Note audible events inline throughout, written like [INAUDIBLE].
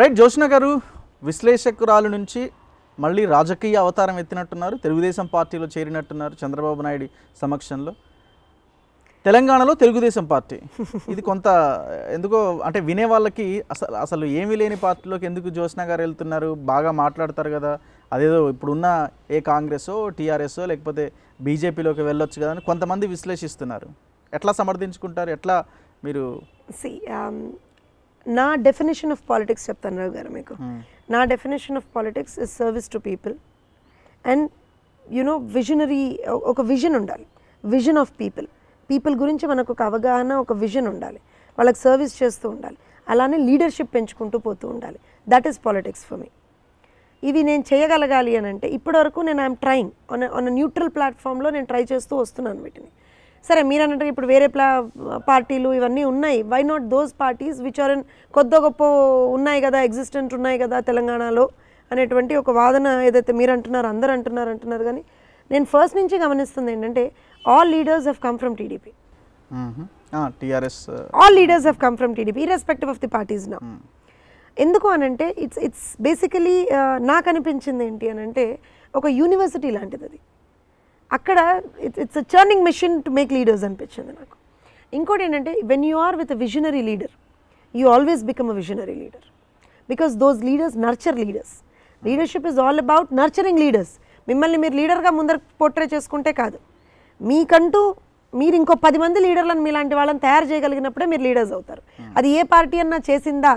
Right Joshna గారు విశ్లేషకురాలు నుంచి మళ్ళీ రాజకీయ అవతారం ఎత్తినట్టున్నారు తెలుగుదేశం పార్టీలో చేరినట్టున్నారు చంద్రబాబు నాయుడు సమక్షంలో తెలంగాణలో తెలుగుదేశం పార్టీ ఇది కొంత ఎందుకో అంటే వినే వాళ్ళకి అసలు అసలు ఏమీ లేని పార్టీలోకి ఎందుకు జోష్న గారు వెళ్తున్నారు బాగా మాట్లాడతారు కదా అదేదో ఇప్పుడున్న ఏ కాంగ్రెస్ టీఆర్ఎస్ఓ లేకపోతే బీజేపీలోకి వెళ్ళొచ్చు కదా అని కొంతమంది విశ్లేషిస్తున్నారు ఎట్లా సమర్థించుకుంటారు ఎట్లా మీరు um, నా డెఫినేషన్ ఆఫ్ పాలిటిక్స్ చెప్తాను రావు గారు మీకు hmm. నా definition of politics is service to people and you know visionary ఒక విజన్ ఉండాలి విజన్ ఆఫ్ పీపుల్ పీపుల్ గురించి మనకు ఒక అవగాహన ఒక విజన్ ఉండాలి వాళ్ళకి సర్వీస్ చేస్తూ ఉండాలి అలానే లీడర్షిప్ పెంచుకుంటూ పోతూ ఉండాలి that is politics for me ఇవి నేను చేయగలగాలి అని అంటే ఇప్పటివరకు నేను ఐఎమ్ ట్రైంగ్ ఆన్ న్యూట్రల్ ప్లాట్ఫామ్లో నేను ట్రై చేస్తూ వస్తున్నాను వీటిని సరే మీరు అన్నట్టు ఇప్పుడు వేరే ప్లా పార్టీలు ఇవన్నీ ఉన్నాయి why not those parties which are in కొద్ది గొప్ప ఉన్నాయి కదా ఎగ్జిస్టెంట్ ఉన్నాయి కదా తెలంగాణలో అనేటువంటి ఒక వాదన ఏదైతే మీరు అంటున్నారు అందరు అంటున్నారు అంటున్నారు కానీ నేను ఫస్ట్ నుంచి గమనిస్తుంది ఏంటంటే all leaders have come from TDP TRS all leaders have come from TDP irrespective of the parties నా ఎందుకు అనంటే ఇట్స్ ఇట్స్ బేసికలీ నాకు అనిపించింది ఏంటి అనంటే ఒక యూనివర్సిటీ లాంటిది అది అక్కడ it's it's turning machine to make leaders అనిపించింది నాకు ఇంకోటి ఏంటంటే when you are with a visionary leader you always become a visionary leader because those leaders nurture leaders leadership is all about nurturing leaders మిమ్మల్ని మీరు లీడర్గా ముందర portray చేసుకుంటే కాదు మీకంటూ మీరు ఇంకో పది మంది లీడర్లను మీలాంటి వాళ్ళని తయారు చేయగలిగినప్పుడే మీరు లీడర్స్ అవుతారు hmm. అది ఏ పార్టీ అన్నా చేసిందా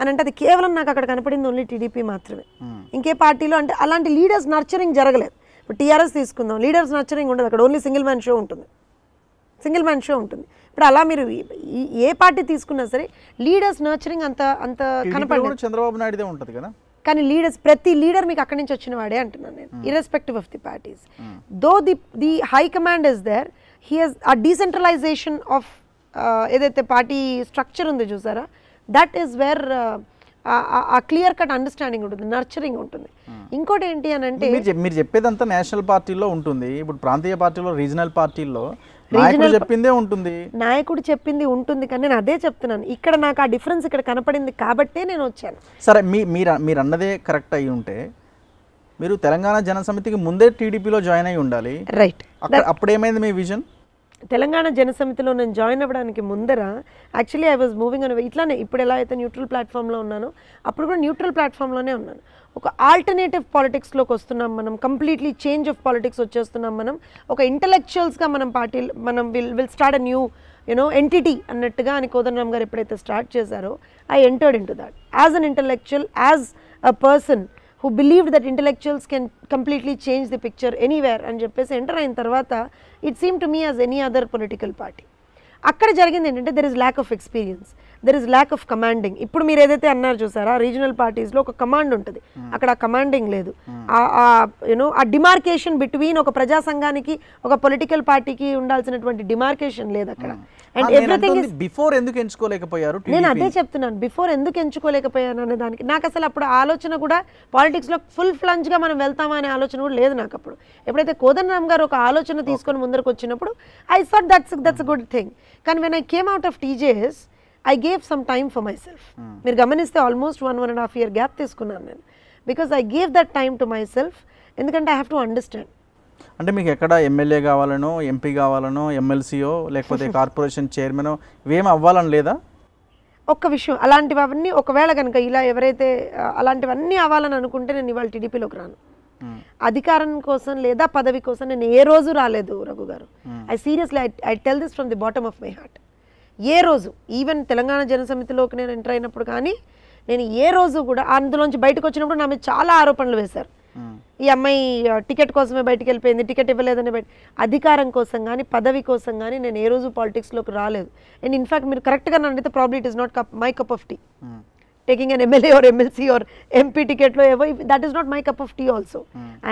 అని అంటే అది కేవలం నాకు అక్కడ కనపడింది ఓన్లీ టీడీపీ మాత్రమే hmm. ఇంకే పార్టీలో అంటే అలాంటి లీడర్స్ నర్చరింగ్ జరగలేదు ఇప్పుడు టీఆర్ఎస్ తీసుకుందాం లీడర్స్ ఇంక ఉండదు అక్కడ ఓన్లీ సింగిల్ మ్యాన్ షో ఉంటుంది సింగిల్ మ్యాన్ షో ఉంటుంది ఇప్పుడు అలా మీరు ఏ పార్టీ తీసుకున్నా సరే లీడర్స్ నర్చరింగ్ అంత అంత కనపడదు చంద్రబాబు నాయుడుదే ఉంటుంది కదా కానీ లీడర్స్ ప్రతి లీడర్ మీకు అక్కడి నుంచి వచ్చిన వాడే అంటున్నాను నేను irrespective of the parties though the the high command is there he has a decentralization of ఏదైతే పార్టీ స్ట్రక్చర్ ఉందో చూసారా that is where a clear cut understanding ఉంటుంది నర్చరింగ్ ఉంటుంది hmm. ఇంకోటి ఏంటి అని అంటే మీరు చెప్పేదంతా నేషనల్ పార్టీలో ఉంటుంది ఇప్పుడు ప్రాంతీయ పార్టీలో రీజనల్ పార్టీల్లో నాయకుడు చెప్పిందే ఉంటుంది నాయకుడు చెప్పింది ఉంటుంది కానీ నేను అదే చెప్తున్నాను ఇక్కడ నాకు ఆ డిఫరెన్స్ ఇక్కడ కనపడింది కాబట్టే నేను వచ్చాను సరే మీ మీరు మీరు అన్నదే కరెక్ట్ అయి ఉంటే మీరు తెలంగాణ జనసమితికి ముందే టీడీపీలో జాయిన్ అయి ఉండాలి రైట్ అప్పుడేమైంది మీ విజన్ తెలంగాణ జనసమితిలో నేను జాయిన్ అవ్వడానికి ముందర యాక్చువల్లీ ఐ వాజ్ మూవింగ్ అని ఇట్లానే ఇప్పుడు ఎలా అయితే న్యూట్రల్ ప్లాట్ఫామ్లో ఉన్నానో అప్పుడు కూడా న్యూట్రల్ ప్లాట్ఫామ్లోనే ఉన్నాను ఒక ఆల్టర్నేటివ్ పాలిటిక్స్లోకి వస్తున్నాం మనం కంప్లీట్లీ చేంజ్ ఆఫ్ పాలిటిక్స్ వచ్చేస్తున్నాం మనం ఒక ఇంటలెక్చువల్స్గా మనం పార్టీ మనం will will start a new you know entity అన్నట్టుగా అని కోదండరామ్ గారు ఎప్పుడైతే స్టార్ట్ చేశారో I entered into that as an intellectual as a person who believed that intellectuals can completely change the picture anywhere and just enter in tarvata it seemed to me as any other political party akkada jarigindi entante there is lack of experience there is lack of commanding ఇప్పుడు మీరు ఏదైతే అన్నారు చూసారా regional పార్టీస్లో ఒక command ఉంటుంది అక్కడ commanding లేదు you know ఆ డిమార్కేషన్ బిట్వీన్ ఒక ప్రజా సంఘానికి ఒక పొలిటికల్ పార్టీకి ఉండాల్సినటువంటి డిమార్కేషన్ లేదు అక్కడ అండ్ ఎవ్రీథింగ్ బిఫోర్ ఎందుకు ఎంచుకోలేకపోయారు నేను అదే చెప్తున్నాను బిఫోర్ ఎందుకు ఎంచుకోలేకపోయాను అనే దానికి నాకు అసలు అప్పుడు ఆలోచన కూడా పాలిటిక్స్లో ఫుల్ ఫ్లంజ్గా మనం వెళ్తామా అనే ఆలోచన కూడా లేదు నాకు అప్పుడు ఎప్పుడైతే కోదండరామ్ గారు ఒక ఆలోచన తీసుకొని ముందరకు వచ్చినప్పుడు I saw that's that's good thing కానీ when I came out of TJS I gave some time for myself మీరు గమనిస్తే almost one one and half year gap తీసుకున్నాను నేను because I gave that time to myself ఎందుకంటే I have to understand అంటే మీకు ఎక్కడ MLA కావాలనో MP కావాలనో ఎమ్మెల్సీయో లేకపోతే [LAUGHS] కార్పొరేషన్ చైర్మన్ ఇవేమి అవ్వాలని లేదా ఒక్క విషయం అలాంటివి అవన్నీ ఒకవేళ కనుక ఇలా ఎవరైతే అలాంటివన్నీ అవ్వాలని అనుకుంటే నేను ఇవాళ టీడీపీలోకి రాను hmm. అధికారం కోసం లేదా పదవి కోసం నేను ఏ రోజు రాలేదు రఘు గారు I seriously I tell this from the bottom of my heart ఏ రోజు ఈవెన్ తెలంగాణ జనసమితిలోకి నేను ఎంటర్ అయినప్పుడు కానీ నేను ఏ రోజు కూడా అందులోంచి బయటకు వచ్చినప్పుడు నా మీద చాలా ఆరోపణలు వేశారు ఈ అమ్మాయి టికెట్ కోసమే బయటకు వెళ్ళిపోయింది టికెట్ ఇవ్వలేదని బయట అధికారం కోసం కానీ పదవి కోసం కానీ నేను ఏ రోజు పాలిటిక్స్లోకి రాలేదు అండ్ ఇన్ఫాక్ట్ మీరు కరెక్ట్గా నన్ను అయితే probably it is not cup my cup of tea taking an MLA or MLC or MP టికెట్లో ఏవో that is not my cup of tea also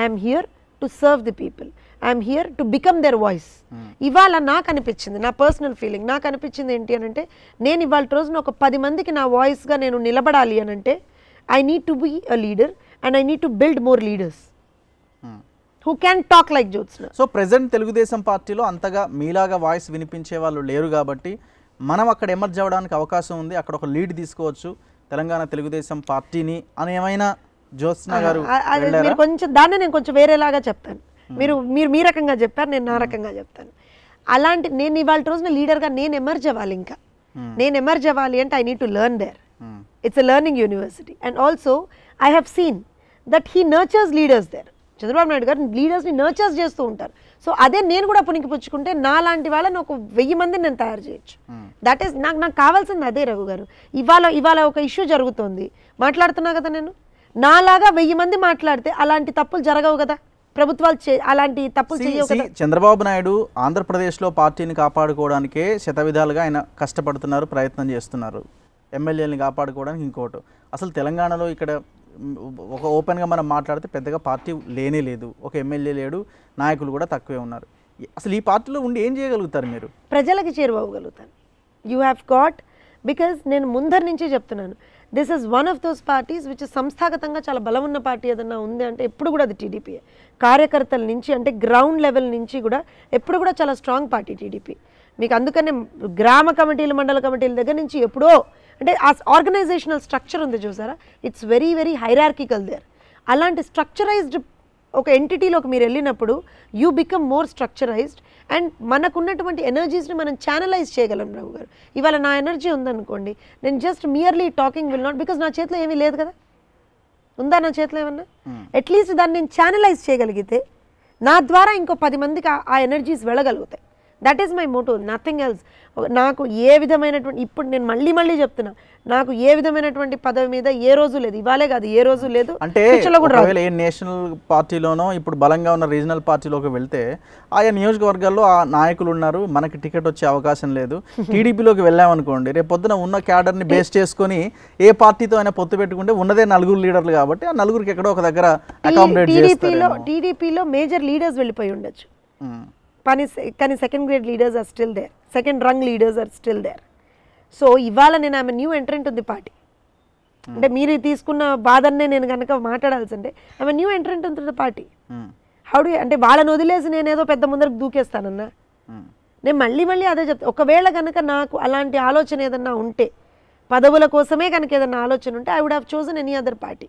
I'm here to serve the people I'm here to become their voice ఇవాళ నాకు అనిపించింది నా personal feeling నాకు అనిపించింది ఏంటి అని అంటే నేను ఇవాళ రోజున ఒక పది మందికి నా వాయిస్గా నేను నిలబడాలి అని అంటే I need to be a leader and I need to build more leaders who can talk like Jyotsna so present Telugu Desam పార్టీలో అంతగా మీలాగా వాయిస్ వినిపించే వాళ్ళు లేరు కాబట్టి మనం అక్కడ ఎమర్జ్ అవ్వడానికి అవకాశం ఉంది అక్కడ ఒక లీడ్ తీసుకోవచ్చు తెలంగాణ తెలుగుదేశం పార్టీని అని ఏమైనా జ్యోత్స్న గారు కొంచెం దాన్ని నేను కొంచెం వేరేలాగా చెప్తాను మీరు మీరు మీ రకంగా చెప్పారు నేను నా రకంగా చెప్తాను అలాంటి నేను ఇవాళ రోజున లీడర్గా నేను ఎమర్జ్ అవ్వాలి ఇంకా నేను ఎమర్జ్ అవ్వాలి అంటే I need to learn there it's a learning university and also I have seen that he nurtures leaders there Chandrababu Naidu గారు లీడర్స్ని నర్చర్స్ చేస్తూ ఉంటారు సో అదే నేను కూడా పుణికిపుచ్చుకుంటే నా లాంటి వాళ్ళని ఒక వెయ్యి మందిని నేను తయారు చేయొచ్చు దట్ ఈస్ నాకు నాకు కావాల్సింది అదే రఘు గారు ఇవాళ ఇవాళ ఒక ఇష్యూ జరుగుతోంది మాట్లాడుతున్నా కదా నేను నాలాగా వెయ్యి మంది మాట్లాడితే అలాంటి తప్పులు జరగవు కదా ప్రభుత్వాలు అలాంటి తప్పులు చేయవు చంద్రబాబు నాయుడు ఆంధ్రప్రదేశ్లో పార్టీని కాపాడుకోవడానికే శతవిధాలుగా ఆయన కష్టపడుతున్నారు ప్రయత్నం చేస్తున్నారు ఎమ్మెల్యేని కాపాడుకోవడానికి ఇంకోటి అసలు తెలంగాణలో ఇక్కడ ఒక ఓపెన్గా మనం మాట్లాడితే పెద్దగా పార్టీ లేనే లేదు ఒక ఎమ్మెల్యే లేడు నాయకులు కూడా తక్కువే ఉన్నారు అసలు ఈ పార్టీలో ఉండి ఏం చేయగలుగుతారు మీరు ప్రజలకు చేరువవ్వగలుగుతాను యూ హ్యావ్ గాట్ బికాజ్ నేను ముందరి నుంచే చెప్తున్నాను this is one of those parties which సంస్థాగతంగా చాలా బలం ఉన్న పార్టీ ఏదన్నా ఉంది అంటే ఎప్పుడు కూడా అది టీడీపీ కార్యకర్తల నుంచి అంటే గ్రౌండ్ లెవెల్ నుంచి కూడా ఎప్పుడు కూడా చాలా స్ట్రాంగ్ పార్టీ టీడీపీ మీకు అందుకనే గ్రామ కమిటీలు మండల కమిటీల దగ్గర నుంచి ఎప్పుడో అంటే ఆ ఆర్గనైజేషనల్ స్ట్రక్చర్ ఉంది చూసారా it's very very hierarchical there అలాంటి స్ట్రక్చరైజ్డ్ ఒక ఎంటిటీలోకి మీరు వెళ్ళినప్పుడు you become more structurised and మనకున్నటువంటి ఎనర్జీస్ని మనం ఛానలైజ్ చేయగలం రావు గారు ఇవాళ నా ఎనర్జీ ఉందనుకోండి నేను just merely talking will not because నా చేతిలో ఏమీ లేదు కదా ఉందా నా చేతిలో ఏమన్నా అట్లీస్ట్ hmm. దాన్ని నేను ఛానలైజ్ చేయగలిగితే నా ద్వారా ఇంకో పది మందికి ఆ ఎనర్జీస్ వెళ్ళగలుగుతాయి that is my motto nothing else నాకు ఏ విధమైనటువంటి ఇప్పుడు నేను మళ్ళీ మళ్ళీ చెప్తున్నా నాకు ఏ విధమైనటువంటి పదవి మీద ఏ రోజు లేదు ఇవ్వాలే కాదు ఏ రోజు లేదు అంటే ఏ నేషనల్ పార్టీలోనో ఇప్పుడు బలంగా ఉన్న రీజనల్ పార్టీలోకి వెళ్తే ఆయా నియోజకవర్గాల్లో ఆ నాయకులు ఉన్నారు మనకి టికెట్ వచ్చే అవకాశం లేదు టీడీపీలోకి వెళ్ళామనుకోండి రేపు పొద్దున ఉన్న క్యాడర్ని బేస్ చేసుకొని ఏ పార్టీతో అయినా పొత్తు పెట్టుకుంటే ఉన్నదే నలుగురు లీడర్లు కాబట్టి ఆ నలుగురికి ఎక్కడో ఒక దగ్గర టీడీపీలో మేజర్ లీడర్స్ వెళ్ళిపోయి ఉండొచ్చు కానీ second grade leaders are still there second rung leaders are still there so ఇవాళ నేను ఆమె న్యూ ఎంట్రెంట్ ఉంది పార్టీ hmm. అంటే మీరు తీసుకున్న బాధన్నే నేను కనుక మాట్లాడాల్సిందే ఆమె న్యూ ఎంట్రెంట్ ఉంటుంది పార్టీ హౌ hmm. అంటే వాళ్ళని వదిలేసి నేను ఏదో పెద్ద ముందరకు దూకేస్తానన్నా hmm. నేను మళ్ళీ మళ్ళీ అదే చెప్తాను ఒకవేళ కనుక నాకు అలాంటి ఆలోచన ఏదన్నా ఉంటే పదవుల కోసమే కనుక ఏదన్నా ఆలోచన ఉంటే I would have chosen any other party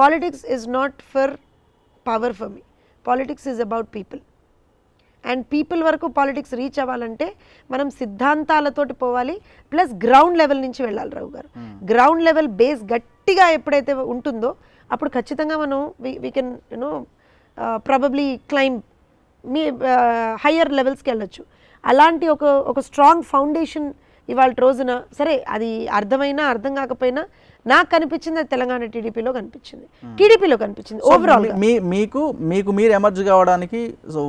politics is not for power for me politics is about people and people వరకు పాలిటిక్స్ రీచ్ అవ్వాలంటే మనం సిద్ధాంతాలతోటి పోవాలి ప్లస్ గ్రౌండ్ లెవెల్ నుంచి వెళ్ళాలి రావు గారు hmm. గ్రౌండ్ లెవెల్ బేస్ గట్టిగా ఎప్పుడైతే ఉంటుందో అప్పుడు ఖచ్చితంగా మనం we can you know probably claim మీ హయ్యర్ uh, లెవెల్స్కి వెళ్ళొచ్చు అలాంటి ఒక ఒక స్ట్రాంగ్ ఫౌండేషన్ ఇవాళ రోజున సరే అది అర్థమైనా అర్థం కాకపోయినా నాకు కనిపించింది అది తెలంగాణ టీడీపీలో కనిపించింది టీడీపీలో కనిపించింది ఓవరాల్ మీ మీకు మీకు మీరు ఎమర్జ్ కావడానికి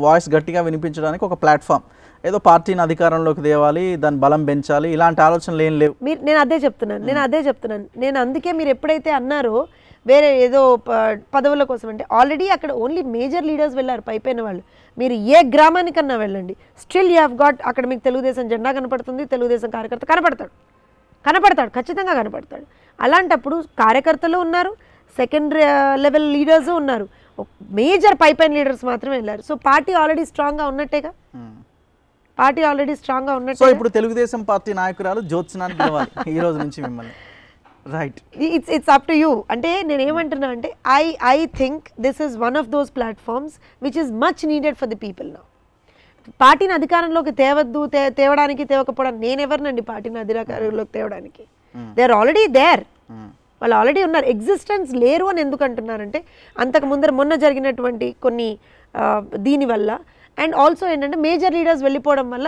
వాయిస్ గట్టిగా వినిపించడానికి ఒక ప్లాట్ఫామ్ ఏదో పార్టీని అధికారంలోకి తేవాలి దాని బలం పెంచాలి ఇలాంటి ఆలోచనలు ఏం లేవు మీరు నేను అదే చెప్తున్నాను నేను అదే చెప్తున్నాను నేను అందుకే మీరు ఎప్పుడైతే అన్నారో వేరే ఏదో పదవుల కోసం అంటే ఆల్రెడీ అక్కడ ఓన్లీ మేజర్ లీడర్స్ వెళ్ళారు పైపైన వాళ్ళు మీరు ఏ గ్రామానికన్నా వెళ్ళండి స్టిల్ యూ హ్యావ్ గాట్ అక్కడ మీకు తెలుగుదేశం జెండా కనపడుతుంది తెలుగుదేశం కార్యకర్త కనపడతాడు కనపడతాడు ఖచ్చితంగా కనపడతాడు అలాంటప్పుడు కార్యకర్తలు ఉన్నారు సెకండ్ లెవెల్ లీడర్స్ ఉన్నారు మేజర్ పైపైన లీడర్స్ మాత్రమే వెళ్ళారు సో పార్టీ ఆల్రెడీ స్ట్రాంగ్గా ఉన్నట్టేగా పార్టీ ఆల్రెడీ స్ట్రాంగ్గా ఉన్నట్టు సో ఇప్పుడు తెలుగుదేశం పార్టీ నాయకురాలు జ్యోత్స్నాన్ని ఈ రోజు నుంచి మిమ్మల్ని right it's it's up to you అంటే నేను ఏమంటున్నా అంటే I I think this is one of those platforms which is much needed for the people నా పార్టీని అధికారంలోకి తేవద్దు తేవడానికి తేవకపోవడానికి ఎవరినండి పార్టీని అధికారంలోకి తేవడానికి దే ఆర్ ఆల్రెడీ దేర్ వాళ్ళు ఆల్రెడీ ఉన్నారు ఎగ్జిస్టెన్స్ లేరు అని ఎందుకు అంటున్నారంటే అంతకు ముందర మొన్న జరిగినటువంటి కొన్ని దీనివల్ల అండ్ ఆల్సో ఏంటంటే మేజర్ లీడర్స్ వెళ్ళిపోవడం వల్ల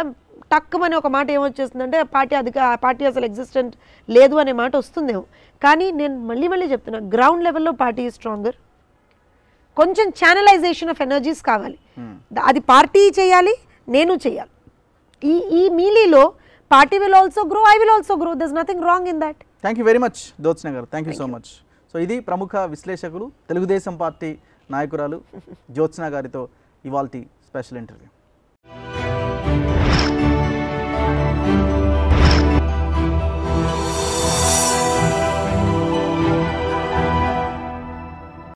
అని ఒక మాట ఏమొచ్చేస్తుందంటే పార్టీ అధిక పార్టీ అసలు ఎగ్జిస్టెంట్ లేదు అనే మాట వస్తుందేమో కానీ నేను మళ్ళీ మళ్ళీ చెప్తున్నా గ్రౌండ్ లెవెల్లో పార్టీ స్ట్రాంగర్ కొంచెం ఛానలైజేషన్ ఆఫ్ ఎనర్జీస్ కావాలి hmm. అది పార్టీ చేయాలి నేను చేయాలి ఈ ఈ మీలీలో party will also grow I will also grow that's nothing wrong in that thank you very much Jyotsna గారు thank you so much so ఇది ప్రముఖ విశ్లేషకులు తెలుగుదేశం పార్టీ నాయకురాలు [LAUGHS] జ్యోత్స్న గారితో ఇవాల్టి స్పెషల్ ఇంటర్వ్యూ